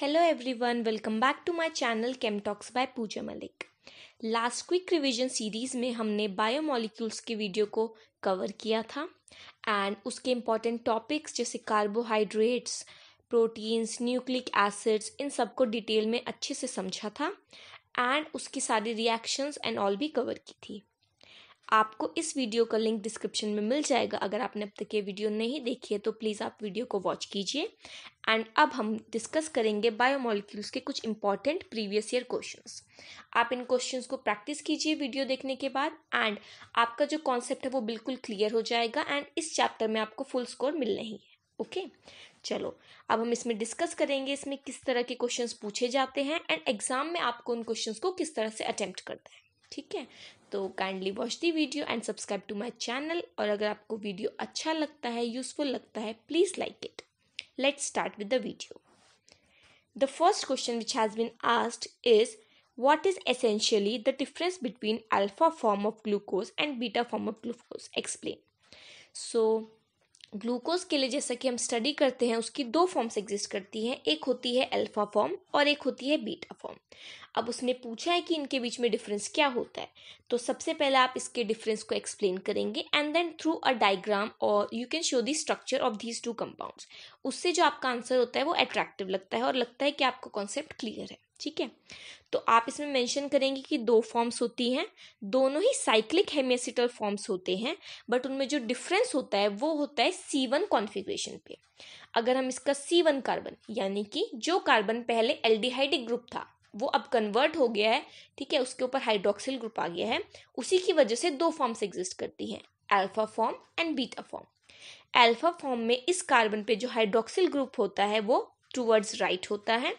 Hello everyone welcome back to my channel Chemtalks by Pooja Malik last quick revision series में हमने biomolecules के video को cover किया था एंड उसके इम्पॉर्टेंट टॉपिक्स जैसे कार्बोहाइड्रेट्स प्रोटीन्स न्यूक्लिक एसिड्स इन सबको डिटेल में अच्छे से समझा था एंड उसकी सारी रिएक्शंस एंड ऑल भी कवर की थी आपको इस वीडियो का लिंक डिस्क्रिप्शन में मिल जाएगा अगर आपने अब तक ये वीडियो नहीं देखी है तो प्लीज़ आप वीडियो को वॉच कीजिए एंड अब हम डिस्कस करेंगे बायोमोलिक्यूल्स के कुछ इंपॉर्टेंट प्रीवियस ईयर क्वेश्चंस आप इन क्वेश्चंस को प्रैक्टिस कीजिए वीडियो देखने के बाद एंड आपका जो कॉन्सेप्ट है वो बिल्कुल क्लियर हो जाएगा एंड इस चैप्टर में आपको फुल स्कोर मिल नहीं है ओके okay? चलो अब हम इसमें डिस्कस करेंगे इसमें किस तरह के क्वेश्चंस पूछे जाते हैं एंड एग्जाम में आपको उन क्वेश्चंस को किस तरह से अटेम्प्ट करते है ठीक है तो kindly watch the video and subscribe to my channel और अगर आपको वीडियो अच्छा लगता है यूजफुल लगता है please like it let's start with the video the first question which has been asked is what is essentially the difference between alpha form of glucose and beta form of glucose explain so glucose के लिए जैसा कि हम study करते हैं उसकी दो forms exist करती हैं एक होती है अल्फा फॉर्म और एक होती है बीटा फॉर्म अब उसने पूछा है कि इनके बीच में डिफरेंस क्या होता है तो सबसे पहले आप इसके डिफरेंस को एक्सप्लेन करेंगे and then through a diagram और you can show the structure of these two compounds उससे जो आपका आंसर होता है वो अट्रैक्टिव लगता है और लगता है कि आपका कॉन्सेप्ट क्लियर है ठीक है तो आप इसमें मेंशन करेंगे कि दो फॉर्म्स होती हैं दोनों ही साइक्लिक हेमियसिटल फॉर्म्स होते हैं बट उनमें जो डिफरेंस होता है वो होता है सी वन कॉन्फिग्रेशन पे अगर हम इसका सी वन कार्बन यानी कि जो कार्बन पहले एल्डिहाइडिक ग्रुप था वो अब कन्वर्ट हो गया है ठीक है उसके ऊपर हाइड्रोक्सिल ग्रुप आ गया है उसी की वजह से दो फॉर्म्स एग्जिस्ट करती हैं alpha form and beta form alpha form में इस कार्बन पे जो हाइड्रोक्सिल ग्रुप होता है वो टूवर्ड्स राइट right होता है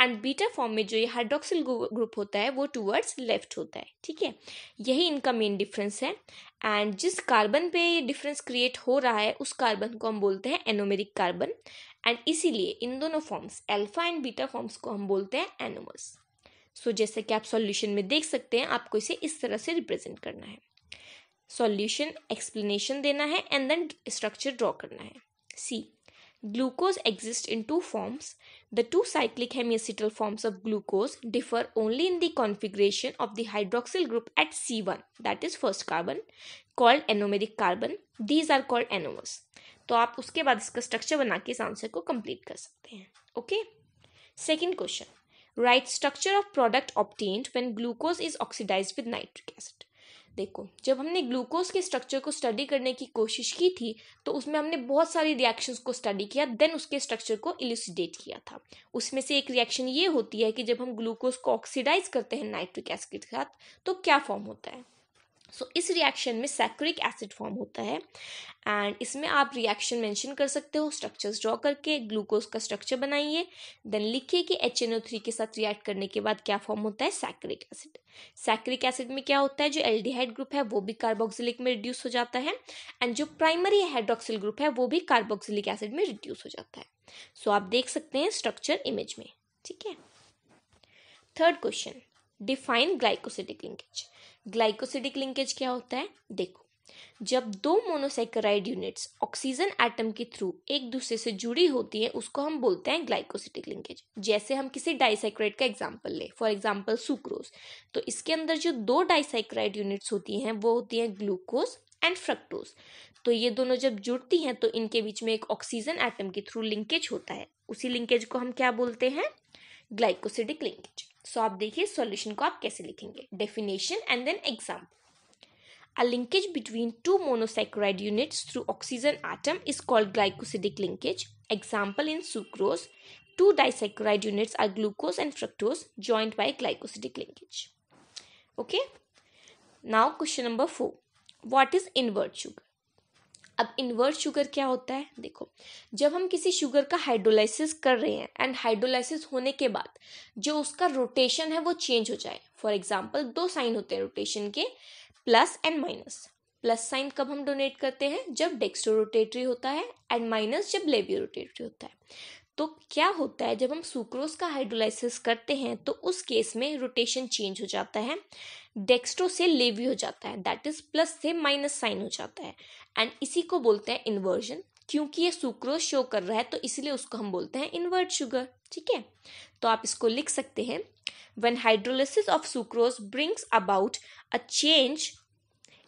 एंड बीटा फॉर्म में जो ये हाइड्रोक्सिल ग्रुप होता है वो टूवर्ड्स लेफ्ट होता है ठीक है यही इनका मेन डिफरेंस है एंड जिस कार्बन पे ये डिफरेंस क्रिएट हो रहा है उस कार्बन को हम बोलते हैं एनोमेरिक कार्बन एंड इसीलिए इन दोनों forms alpha and beta forms को हम बोलते हैं एनोमस सो so, जैसे कि आप सॉल्यूशन में देख सकते हैं आपको इसे इस तरह से रिप्रेजेंट करना है सॉल्यूशन एक्सप्लेनेशन देना है एंड देन स्ट्रक्चर ड्रॉ करना है सी Glucose exists in two forms. The two cyclic hemiacetal forms of glucose differ only in the configuration of the hydroxyl group at C1, that is first carbon, called anomeric carbon. These are called anomers. So, you can बाद इसका structure बना Okay? Second question. Write structure of product obtained when glucose is oxidized with nitric acid. देखो जब हमने glucose के structure को study करने की कोशिश की थी तो उसमें हमने बहुत सारी रिएक्शंस को स्टडी किया देन उसके स्ट्रक्चर को इलिसिडेट किया था उसमें से एक रिएक्शन ये होती है कि जब हम ग्लूकोज को ऑक्सीडाइज करते हैं नाइट्रिक एसिड के साथ तो क्या फॉर्म होता है सो so, इस रिएक्शन में सैक्रिक एसिड फॉर्म होता है एंड इसमें आप रिएक्शन मेंशन कर सकते हो स्ट्रक्चर्स ड्रॉ करके ग्लूकोज का स्ट्रक्चर बनाइए देन लिखिए कि एच एन ओ थ्री के साथ रिएक्ट करने के बाद क्या फॉर्म होता है सैक्रिक एसिड सैक्रिक एसिड में क्या होता है जो एल्डिहाइड ग्रुप है वो भी कार्बोक्सिलिक में रिड्यूस हो जाता है एंड जो प्राइमरी हाइड्रोक्सिल ग्रुप है वो भी कार्बोक्सिलिक एसिड में रिड्यूस हो जाता है सो so, आप देख सकते हैं स्ट्रक्चर इमेज में ठीक है third question define glycosidic linkage glycosidic linkage क्या होता है देखो जब दो मोनोसाइक्राइड यूनिट्स ऑक्सीजन एटम के थ्रू एक दूसरे से जुड़ी होती है उसको हम बोलते हैं ग्लाइकोसिटिक लिंकेज जैसे हम किसी डाइसाइक्राइड का एग्जांपल ले फॉर एग्जांपल सुक्रोज तो इसके अंदर जो दो डाइसाइक्राइड यूनिट्स होती हैं वो होती हैं ग्लूकोज एंड फ्रक्टोज तो ये दोनों जब जुड़ती हैं तो इनके बीच में एक ऑक्सीजन एटम के थ्रू लिंकेज होता है उसी लिंकेज को हम क्या बोलते हैं ग्लाइकोसिडिक लिंकेज सो आप देखिए सॉल्यूशन को आप कैसे लिखेंगे definition and then example a linkage between two monosaccharide units through oxygen atom is called glycosidic linkage example in sucrose two disaccharide units are glucose and fructose joint by glycosidic linkage okay now question number four what is invert sugar अब invert sugar क्या होता है देखो जब हम किसी sugar का hydrolysis कर रहे हैं एंड हाइड्रोलाइसिस होने के बाद जो उसका रोटेशन है वो चेंज हो जाए फॉर एग्जाम्पल दो साइन होते हैं रोटेशन के plus and minus plus sign कब हम डोनेट करते हैं जब डेक्स्ट्रो रोटेटरी होता है एंड माइनस जब लेबियो रोटेटरी होता है तो क्या होता है जब हम सुक्रोज का हाइड्रोलाइसिस करते हैं तो उस केस में रोटेशन चेंज हो जाता है डेक्स्ट्रो से लेवी हो जाता है दैट इज प्लस से माइनस साइन हो जाता है एंड इसी को बोलते हैं इन्वर्जन क्योंकि ये सुक्रोज शो कर रहा है तो इसलिए उसको हम बोलते हैं इन्वर्ट शुगर ठीक है तो आप इसको लिख सकते हैं when hydrolysis of sucrose brings about a change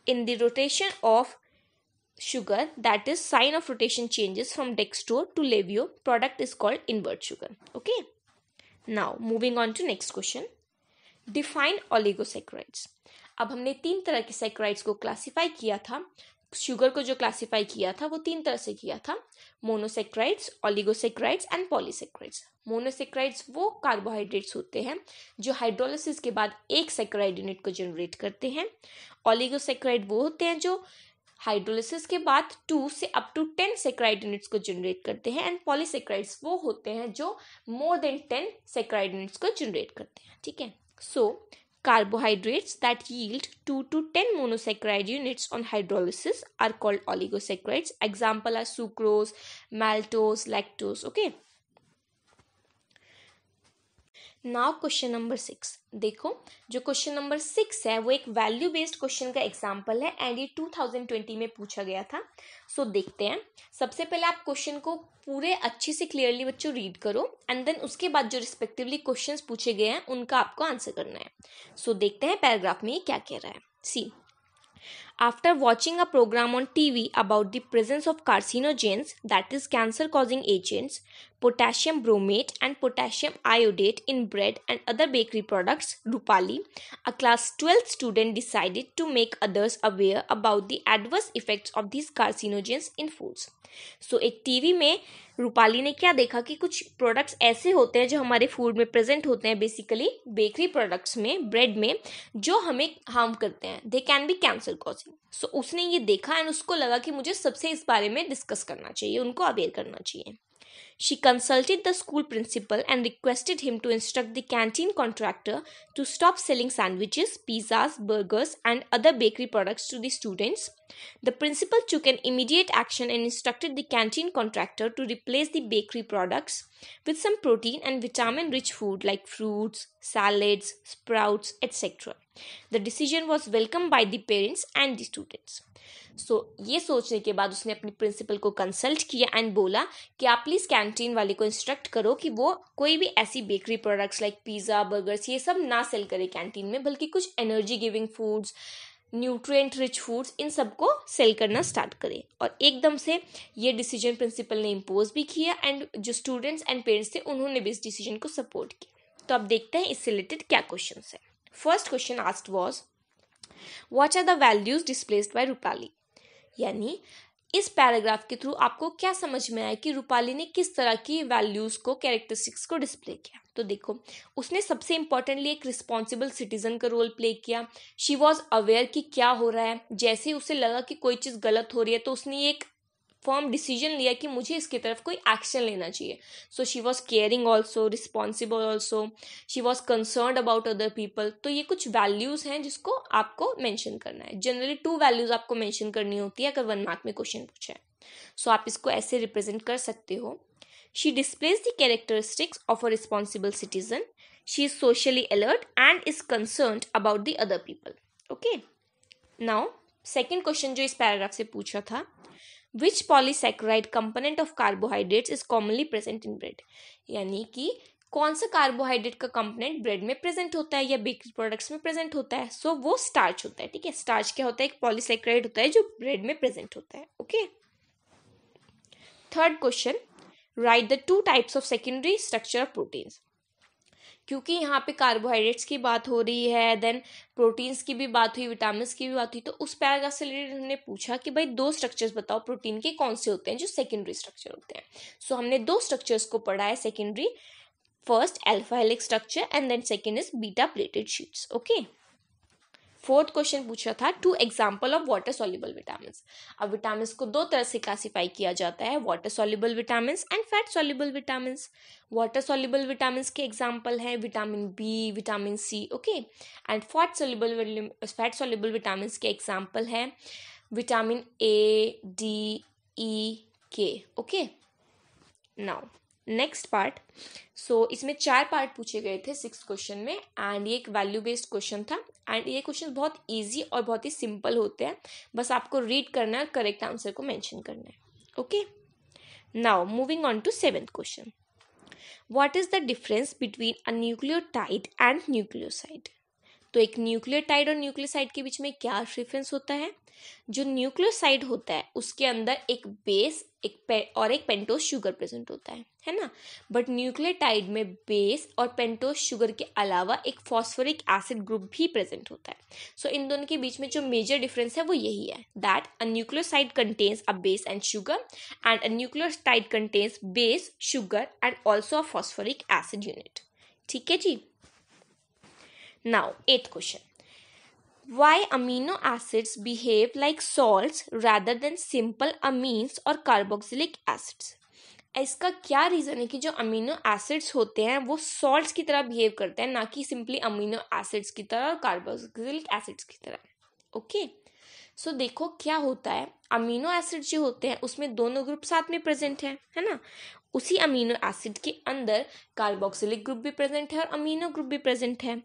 in the rotation of sugar that is sign of rotation changes from dextro to laevo product is called invert sugar okay now moving on to next question define oligosaccharides अब हमने तीन तरह के saccharides को classify किया था sugar को जो क्लासिफाई किया था वो तीन तरह से किया था monosaccharides oligosaccharides and polysaccharides monosaccharides वो कार्बोहाइड्रेट्स होते हैं जो हाइड्रोलिसिस के बाद एक सेक्राइड यूनिट को जनरेट करते हैं ऑलिगोसेक्राइड वो होते हैं जो हाइड्रोलिसिस के बाद टू से up to ten saccharide units को जनरेट करते हैं एंड पॉलीसेक्राइड्स वो होते हैं जो more than ten saccharide units को जनरेट करते हैं ठीक है so so, Carbohydrates that yield 2 to 10 monosaccharide units on hydrolysis are called oligosaccharides. Example are sucrose, maltose, lactose. Okay. Now question number six देखो जो क्वेश्चन नंबर सिक्स है वो एक वैल्यू बेस्ड क्वेश्चन का एग्जाम्पल है एंड ये twenty में पूछा गया था सो so, देखते हैं सबसे पहले आप क्वेश्चन को पूरे अच्छे से क्लियरली बच्चों रीड करो एंड देन उसके बाद जो रिस्पेक्टिवली क्वेश्चन पूछे गए हैं उनका आपको आंसर करना है सो so, देखते हैं पैराग्राफ में ये क्या कह रहा है see after watching a program on TV about the presence of carcinogens, that is, cancer causing agents, potassium bromate, and potassium iodate in bread and other bakery products, Rupali, a class 12 student decided to make others aware about the adverse effects of these carcinogens in foods. So so, एक TV में रूपाली ने क्या देखा कि कुछ products ऐसे होते हैं जो हमारे फूड में प्रेजेंट होते हैं बेसिकली बेकरी प्रोडक्ट्स में ब्रेड में जो हमें हार्म करते हैं they can be cancer cause पहुंची सो so, उसने ये देखा एंड उसको लगा कि मुझे सबसे इस बारे में डिस्कस करना चाहिए उनको अवेयर करना चाहिए She consulted the school principal and requested him to instruct the canteen contractor to stop selling sandwiches, pizzas, burgers, and other bakery products to the students. The principal took an immediate action and instructed the canteen contractor to replace the bakery products with some protein and vitamin rich food like fruits, salads, sprouts, etc. The decision was welcomed by the parents and the students. सो ये सोचने के बाद उसने अपनी principal को consult किया and बोला कि आप प्लीज़ कैंटीन वाले को इंस्ट्रक्ट करो कि वो कोई भी ऐसी bakery products like pizza burgers ये सब ना सेल करे कैंटीन में बल्कि कुछ energy giving foods nutrient rich foods इन सबको सेल करना स्टार्ट करें और एकदम से ये डिसीजन प्रिंसिपल ने इम्पोज भी किया एंड जो स्टूडेंट्स एंड पेरेंट्स थे उन्होंने भी इस डिसीजन को सपोर्ट किया तो अब देखते हैं इससे रिलेटेड क्या क्वेश्चन है first question asked was what are the values displayed by Rupali यानी इस पैराग्राफ के थ्रू आपको क्या समझ में आया कि रूपाली ने किस तरह की वैल्यूज़ को कैरेक्टरिस्टिक्स को डिस्प्ले किया तो देखो उसने सबसे इंपॉर्टेंटली एक रिस्पॉन्सिबल सिटीजन का रोल प्ले किया शी वॉज अवेयर कि क्या हो रहा है जैसे उसे लगा कि कोई चीज़ गलत हो रही है तो उसने एक फॉर्म डिसीजन लिया कि मुझे इसकी तरफ कोई एक्शन लेना चाहिए so she was caring also responsible also she was concern about other people तो ये कुछ वैल्यूज़ हैं जिसको आपको मैंशन करना है जनरली टू वैल्यूज़ आपको मैंशन करनी होती है अगर वन मार्क में क्वेश्चन पूछा है सो so, आप इसको ऐसे रिप्रेजेंट कर सकते हो she displays the characteristics of a responsible citizen she is socially alert and is concern about the other people okay now second question जो इस पैराग्राफ से पूछा था which polysaccharide component of carbohydrates is commonly present in bread यानी कि कौन सा carbohydrate का कंपोनेंट ब्रेड में प्रेजेंट होता है या बेकरी प्रोडक्ट्स में प्रेजेंट होता है सो so, वो स्टार्च होता है ठीक है स्टार्च क्या होता है एक पॉलीसेक्राइड होता है जो ब्रेड में प्रेजेंट होता है okay third question write the two types of secondary structure of proteins क्योंकि यहाँ पे कार्बोहाइड्रेट्स की बात हो रही है देन प्रोटीन्स की भी बात हुई विटामिन की भी बात हुई तो उस पैराग्राफ से रिलेटेड हमने पूछा कि भाई दो स्ट्रक्चर्स बताओ प्रोटीन के कौन से होते हैं जो सेकेंडरी स्ट्रक्चर होते हैं सो so, हमने दो स्ट्रक्चर्स को पढ़ा है secondary first alpha helical structure and then second is beta pleated sheets okay fourth question पूछा था two example of water soluble vitamin अब विटामिन को दो तरह से क्लासीफाई किया जाता है water soluble vitamin and fat soluble vitamin water soluble vitamin के एग्जाम्पल है vitamin B vitamin C okay and fat soluble fat soluble vitamin के एग्जाम्पल है vitamin A D E K okay now next part so इसमें चार part पूछे गए थे six question में एंड ये एक वैल्यू बेस्ड क्वेश्चन था एंड ये क्वेश्चन बहुत ईजी और बहुत ही सिंपल होते हैं बस आपको रीड करना है करेक्ट आंसर को मैंशन करना है okay now moving on to seventh question what is the difference between a nucleotide and nucleoside तो एक न्यूक्लियोटाइड और न्यूक्लियोसाइड के बीच में क्या डिफरेंस होता है जो न्यूक्लियोसाइड होता है उसके अंदर एक बेस एक और एक पेंटोस शुगर प्रेजेंट होता है है ना बट न्यूक्लियोटाइड में बेस और पेंटोस शुगर के अलावा एक फॉस्फोरिक एसिड ग्रुप भी प्रेजेंट होता है सो so, इन दोनों के बीच में जो मेजर डिफरेंस है वो यही है that a nucleoside contains a base and sugar and a nucleotide contains base sugar and also a phosphoric acid unit ठीक है जी Now, eighth question. Why amino acids behave like salts rather than simple amines or carboxylic acids? इसका क्या reason है कि जो amino acids होते हैं वो सॉल्ट्स की तरह बिहेव करते हैं ना कि सिंपली अमीनो एसिड्स की तरह और कार्बोक्सिलिक एसिड्स की तरह ओके सो देखो क्या होता है अमीनो एसिड जो होते हैं उसमें दोनों ग्रुप साथ में प्रेजेंट है है ना उसी अमीनो एसिड के अंदर कार्बोक्सिलिक ग्रुप भी प्रेजेंट है और अमीनो ग्रुप भी प्रेजेंट है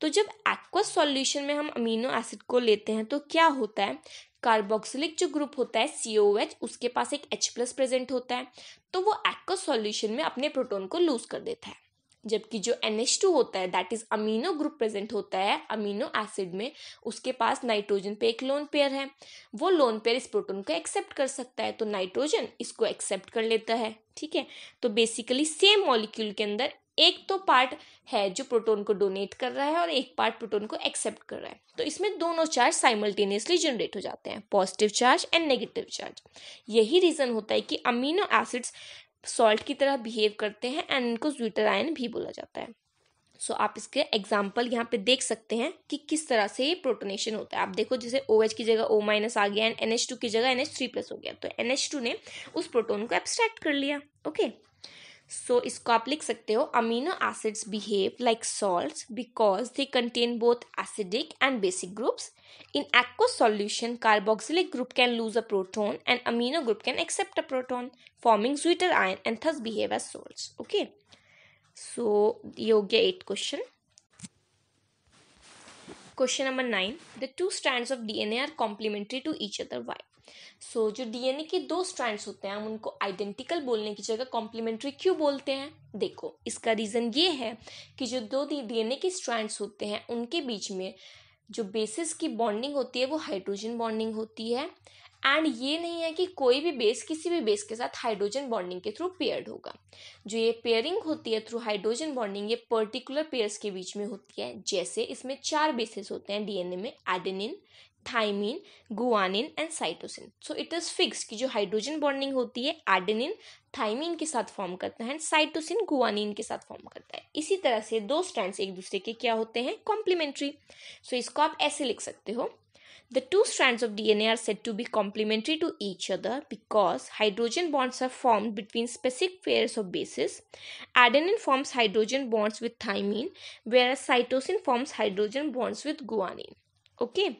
तो जब एक्वस सॉल्यूशन में हम अमीनो एसिड को लेते हैं तो क्या होता है कार्बोक्सिलिक जो ग्रुप होता है सी ओ एच उसके पास एक एच प्लस प्रेजेंट होता है तो वो एक्वस सॉल्यूशन में अपने प्रोटोन को लूज कर देता है जबकि जो एन एच टू होता है that is amino group present होता है अमीनो एसिड में उसके पास नाइट्रोजन पे एक लोन पेयर है वो लोन पेयर इस प्रोटोन को एक्सेप्ट कर सकता है तो नाइट्रोजन इसको एक्सेप्ट कर लेता है ठीक है तो बेसिकली सेम मॉलिक्यूल के अंदर एक तो पार्ट है जो प्रोटोन को डोनेट कर रहा है और एक पार्ट प्रोटोन को एक्सेप्ट कर रहा है तो इसमें दोनों चार्ज साइमल्टेनियसली जनरेट हो जाते हैं positive charge and negative charge यही रीज़न होता है कि अमीनो एसिड्स सॉल्ट की तरह बिहेव करते हैं एंड इनको ज्यूटरायन भी बोला जाता है सो so, आप इसके एग्जाम्पल यहाँ पे देख सकते हैं कि किस तरह से प्रोटोनेशन होता है आप देखो जैसे ओ OH की जगह ओ माइनस आ गया एंड एन की जगह एन एच थ्री प्लस हो गया तो एन एच टू ने उस प्रोटोन को एब्स्ट्रैक्ट कर लिया ओके okay? So, इसको आप लिख सकते हो amino acids behave like salts because they contain both acidic and basic groups in aqueous solution carboxylic group can lose a proton and amino group can accept a proton forming sweeter ion and thus behave as salts okay so ये हो question. Question number 9. The two strands of DNA are complementary to each other. Why? So so, जो DNA के दो strands होते हैं हम उनको identical बोलने की जगह कॉम्प्लीमेंट्री क्यों बोलते हैं देखो इसका रीज़न ये है कि जो दो डीएनए के स्ट्रैंड्स होते हैं उनके बीच में जो बेसिस की बॉन्डिंग होती है वो हाइड्रोजन बॉन्डिंग होती है एंड ये नहीं है कि कोई भी बेस किसी भी बेस के साथ हाइड्रोजन बॉन्डिंग के थ्रू पेयर्ड होगा जो ये पेयरिंग होती है थ्रू हाइड्रोजन बॉन्डिंग ये पर्टिकुलर पेयर्स के बीच में होती है जैसे इसमें चार बेसिस होते हैं डीएनए में adenine thymine guanine and cytosine so it is fix कि जो हाइड्रोजन बॉन्डिंग होती है एडेनिन थाइमिन के साथ फॉर्म करता है साइटोसिन गुआनिन के साथ फॉर्म करता है इसी तरह से दो स्ट्रैंड्स एक दूसरे के क्या होते हैं कॉम्प्लीमेंट्री सो इसको आप ऐसे लिख सकते हो the two strand of D N A are said to be complementary to each other because hydrogen bonds are form between specific pairs of bases adenine forms hydrogen bonds with thymine where cytosine forms hydrogen bonds with guanine okay okay.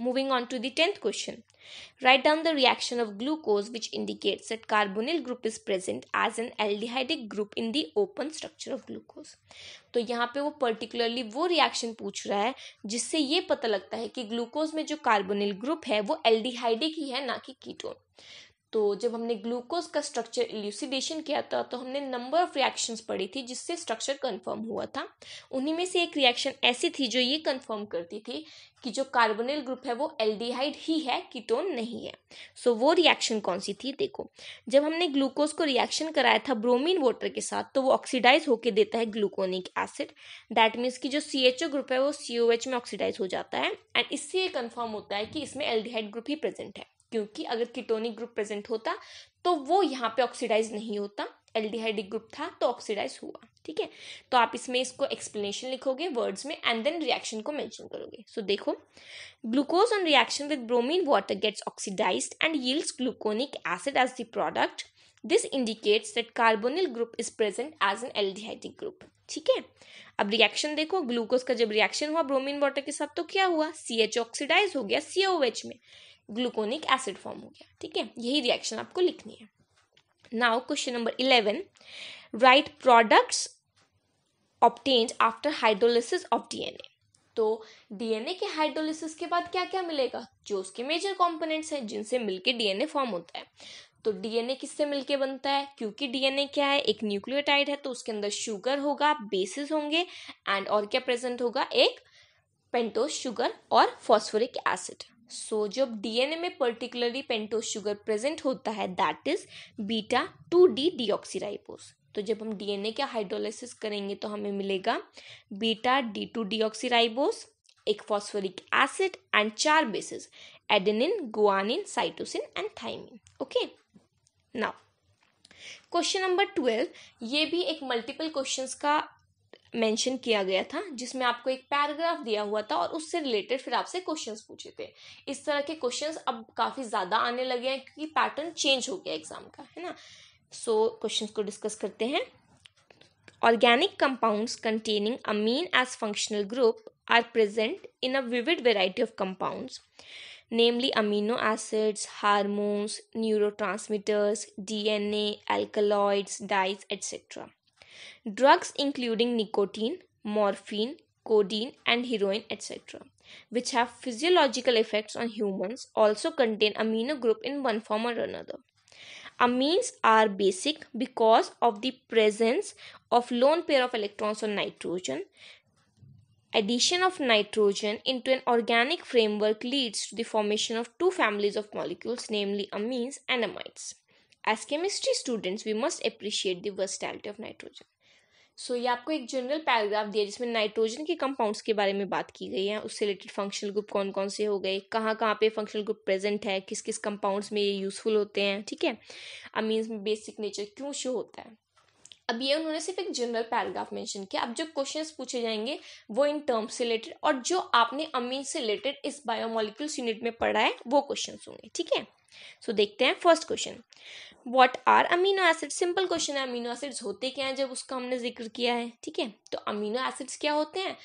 Moving on to the 10th question. Write down the reaction of glucose which indicates that carbonyl group is present as an aldehydic group in the open structure of glucose. तो यहाँ पे वो particularly वो reaction पूछ रहा है जिससे ये पता लगता है कि glucose में जो carbonyl group है वो aldehydic ही है ना कि ketone तो जब हमने ग्लूकोज का स्ट्रक्चर एल्यूसिडेशन किया था तो हमने नंबर ऑफ रिएक्शंस पढ़ी थी जिससे स्ट्रक्चर कन्फर्म हुआ था उन्हीं में से एक रिएक्शन ऐसी थी जो ये कन्फर्म करती थी कि जो कार्बोनिल ग्रुप है वो एल्डिहाइड ही है कीटोन नहीं है सो so, वो रिएक्शन कौन सी थी देखो जब हमने ग्लूकोज को रिएक्शन कराया था ब्रोमीन वाटर के साथ तो वो ऑक्सीडाइज होके देता है ग्लूकोनिक एसिड दैट मीन्स कि जो सी एच ओ ग्रुप है वो सी ओ एच में ऑक्सीडाइज हो जाता है एंड इससे ये कन्फर्म होता है कि इसमें एल्डिहाइड ग्रुप ही प्रेजेंट है क्योंकि अगर कीटोनिक ग्रुप प्रेजेंट होता तो वो यहाँ पे ऑक्सीडाइज नहीं होता एल्डिहाइडिक ग्रुप था तो ऑक्सीडाइज हुआ ठीक है तो आप इसमें इसको एक्सप्लेनेशन लिखोगे वर्ड्स में एंड देन रिएक्शन को मेंशन करोगे सो so, देखो glucose on reaction with bromine water gets oxidise and yields gluconic acid as the product this indicates that carbonyl group is present as an aldehydic group ठीक है अब reaction देखो glucose का जब reaction हुआ bromine water के साथ तो क्या हुआ सी एच ऑक्सीडाइज हो गया सीओ एच में ग्लूकोनिक एसिड फॉर्म हो गया ठीक है यही रिएक्शन आपको लिखनी है now question number eleven write products obtained after hydrolysis of DNA तो डीएनए के हाइड्रोलिसिस के बाद क्या क्या मिलेगा जो उसके मेजर कंपोनेंट्स हैं जिनसे मिलके डीएनए फॉर्म होता है तो डीएनए किससे मिलके बनता है क्योंकि डीएनए क्या है एक न्यूक्लियोटाइड है तो उसके अंदर शुगर होगा बेसिस होंगे एंड और क्या प्रेजेंट होगा एक पेंटोस शुगर और फॉस्फोरिक एसिड सो so, जब डीएनए में पर्टिकुलरली पेंटोज शुगर प्रेजेंट होता है that is beta two D deoxyribose तो जब हम डीएनए का हाइड्रोलाइसिस करेंगे तो हमें मिलेगा बीटा डी टू डीऑक्सीराइबोस एक फॉस्फोरिक एसिड एंड चार bases adenine guanine cytosine and thymine okay now question number twelve ये भी एक मल्टीपल क्वेश्चंस का मेंशन किया गया था जिसमें आपको एक पैराग्राफ दिया हुआ था और उससे रिलेटेड फिर आपसे क्वेश्चंस पूछे थे इस तरह के क्वेश्चंस अब काफ़ी ज़्यादा आने लगे हैं क्योंकि पैटर्न चेंज हो गया एग्जाम का है ना सो so, क्वेश्चंस को डिस्कस करते हैं organic compounds containing amine as functional group are present in a vivid variety of compounds hormones neurotransmitters D N A alkaloids dyes etc. Drugs including nicotine, morphine, codeine, and heroin, etc., which have physiological effects on humans, also contain amino group in one form or another. Amines are basic because of the presence of lone pair of electrons on nitrogen. Addition of nitrogen into an organic framework leads to the formation of two families of molecules, namely amines and amides. As chemistry students we must appreciate versatility of nitrogen so so, ये आपको एक general paragraph दिया जिसमें nitrogen के compounds के बारे में बात की गई है उससे रिलेटेड फंक्शनल ग्रुप कौन कौन से हो गए कहाँ कहाँ पे फंक्शनल ग्रुप प्रेजेंट है किस किस कंपाउंड्स में ये यूज़फुल होते हैं ठीक है अमीन्स में बेसिक नेचर क्यों शो होता है अब ये उन्होंने सिर्फ एक जनरल पैराग्राफ मेंशन किया अब जो क्वेश्चंस पूछे जाएंगे वो इन टर्म्स से रिलेटेड और जो आपने अमीन से रिलेटेड इस बायोमोलिक्यूल्स यूनिट में पढ़ा है वो क्वेश्चन होंगे ठीक है सो so, देखते हैं first question what are amino acid simple question है अमीनो एसिड्स होते क्या हैं जब उसका हमने जिक्र किया है ठीक है तो अमीनो एसिड्स क्या होते हैं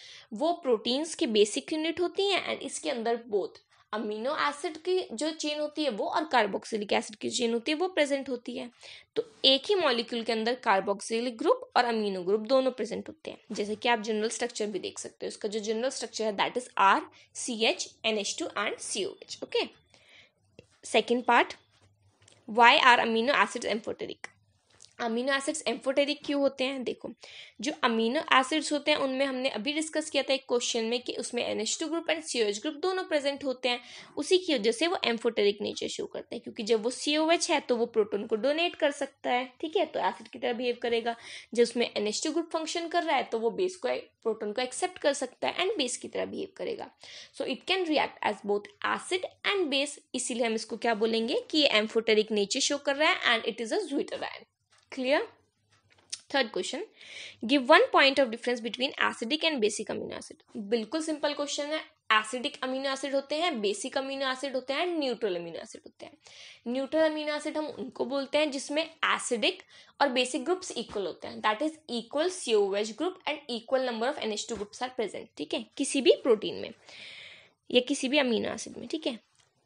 वो प्रोटीन्स के बेसिक यूनिट होती हैं एंड इसके अंदर बोथ अमीनो एसिड की जो चेन होती है वो और कार्बोक्सिलिक एसिड की चेन होती है वो प्रेजेंट होती है तो एक ही मॉलिक्यूल के अंदर कार्बोक्सिलिक ग्रुप और अमीनो ग्रुप दोनों प्रेजेंट होते हैं जैसे कि आप जनरल स्ट्रक्चर भी देख सकते हो उसका जो जनरल स्ट्रक्चर है that is R C H N H two and C O H okay second part why are amino acid amphoteric amino acids amphoteric क्यों होते हैं देखो जो अमीनो एसिड्स होते हैं उनमें हमने अभी डिस्कस किया था एक क्वेश्चन में कि उसमें N H two group and C H group दोनों प्रेजेंट होते हैं उसी की वजह से वो एम्फोटेरिक नेचर शो करते हैं क्योंकि जब वो सी ओ एच है तो वो प्रोटोन को डोनेट कर सकता है ठीक है तो एसिड की तरह बिहेव करेगा जब उसमें N H two group function कर रहा है तो वो बेस को प्रोटोन को एक्सेप्ट कर सकता है एंड बेस की तरह बिहेव करेगा so it can react as both acid and base इसीलिए हम इसको क्या बोलेंगे कि ये एम्फोटेरिक नेचर शो कर रहा है and it is a zwitter clear third question give one point of difference between acidic and basic amino acid बिल्कुल सिंपल क्वेश्चन है एसिडिक अमीनो एसिड होते हैं बेसिक अमीनो एसिड होते हैं न्यूट्रल अमीनो एसिड होते हैं न्यूट्रल अमीनो एसिड हम उनको बोलते हैं जिसमें एसिडिक और बेसिक ग्रुप्स इक्वल होते हैं that is equal COH group and equal number of NH two groups are present ठीक है किसी भी प्रोटीन में या किसी भी अमीनो एसिड में ठीक है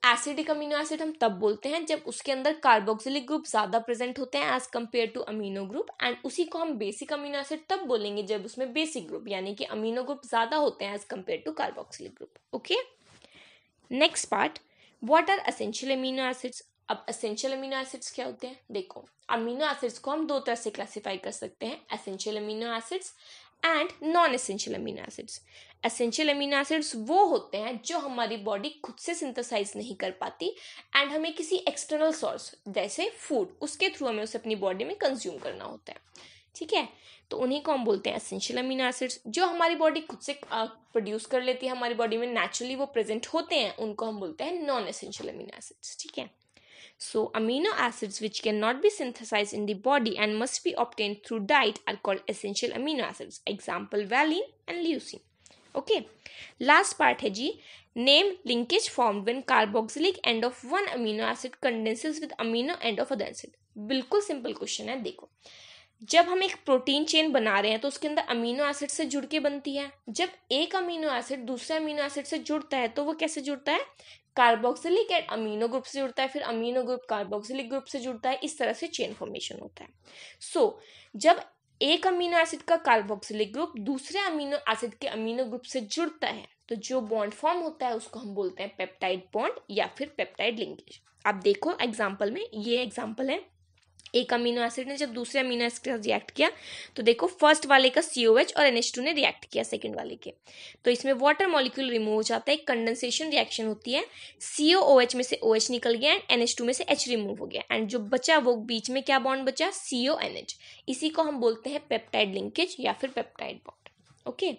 एसिडिक अमीनो एसिड हम तब बोलते हैं जब उसके अंदर कार्बोक्सिलिक ग्रुप ज़्यादा प्रेजेंट होते हैं as compare to amino group and उसी को हम बेसिक अमीनो एसिड तब बोलेंगे जब उसमें बेसिक ग्रुप यानी कि अमीनो ग्रुप ज़्यादा होते हैं as compare to carboxylic group okay next part what are essential amino acids अब असेंशियल अमीनो एसिड्स क्या होते हैं देखो अमीनो एसिड्स को हम दो तरह से क्लासीफाई कर सकते हैं essential amino acids and non essential amino acids essential amino acids वो होते हैं जो हमारी बॉडी खुद से सिंथेसाइज नहीं कर पाती एंड हमें किसी एक्सटर्नल सोर्स जैसे फूड उसके थ्रू हमें उसे अपनी बॉडी में कंज्यूम करना होता है ठीक है तो उन्हीं को हम बोलते हैं एसेंशियल अमीनो एसिड्स जो हमारी बॉडी खुद से प्रोड्यूस कर लेती है हमारी बॉडी में नेचुरली वो प्रेजेंट होते हैं उनको हम बोलते हैं नॉन एसेंशियल अमीनो एसिड्स ठीक है so amino acids which can not be synthesize in the body and must be obtain through diet are called essential amino acids example valine and leucine okay last part है जी name linkage form when carboxylic end of one amino acid condenses with amino end of other acid बिल्कुल simple question है देखो जब हम एक protein chain बना रहे हैं तो उसके अंदर अमीनो एसिड से जुड़ के बनती है जब एक अमीनो एसिड दूसरे अमीनो एसिड से जुड़ता है तो वो कैसे जुड़ता है कार्बोक्सिलिक एंड अमीनो ग्रुप से जुड़ता है फिर अमीनो ग्रुप कार्बोक्सिलिक ग्रुप से जुड़ता है इस तरह से चेन फॉर्मेशन होता है सो so, जब एक अमीनो एसिड का कार्बोक्सिलिक ग्रुप दूसरे अमीनो एसिड के अमीनो ग्रुप से जुड़ता है तो जो बॉन्ड फॉर्म होता है उसको हम बोलते हैं पेप्टाइड बॉन्ड या फिर पेप्टाइड लिंकेज आप देखो एग्जाम्पल में ये एग्जाम्पल है एक अमीनो एसिड ने जब दूसरे अमीनो एसिड के साथ रिएक्ट किया तो देखो फर्स्ट वाले का सी ओ एच और एन एच टू ने रिएक्ट किया सेकेंड वाले के तो इसमें वाटर मॉलिक्यूल रिमूव हो जाता है कंडेंसेशन रिएक्शन होती है सी ओ एच में से ओ एच निकल गया एंड एन एच टू में से एच रिमूव हो गया एंड जो बचा वो बीच में क्या बॉन्ड बचा सी ओ एन एच इसी को हम बोलते हैं पेप्टाइड लिंकेज या फिर peptide bond okay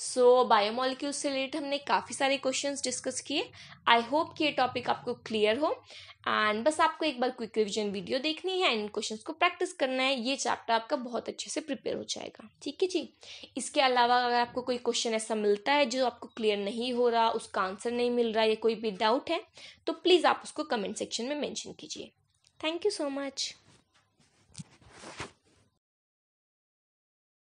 so biomolecule से रिलेटेड हमने काफ़ी सारे क्वेश्चन डिस्कस किए आई होप कि ये टॉपिक आपको क्लियर हो एंड बस आपको एक बार क्विक रिविजन वीडियो देखनी है एंड क्वेश्चन को प्रैक्टिस करना है ये चैप्टर आपका बहुत अच्छे से प्रिपेयर हो जाएगा ठीक है जी इसके अलावा अगर आपको कोई क्वेश्चन ऐसा मिलता है जो आपको क्लियर नहीं हो रहा उसका आंसर नहीं मिल रहा या कोई भी डाउट है तो प्लीज़ आप उसको कमेंट सेक्शन में मैंशन कीजिए थैंक यू सो मच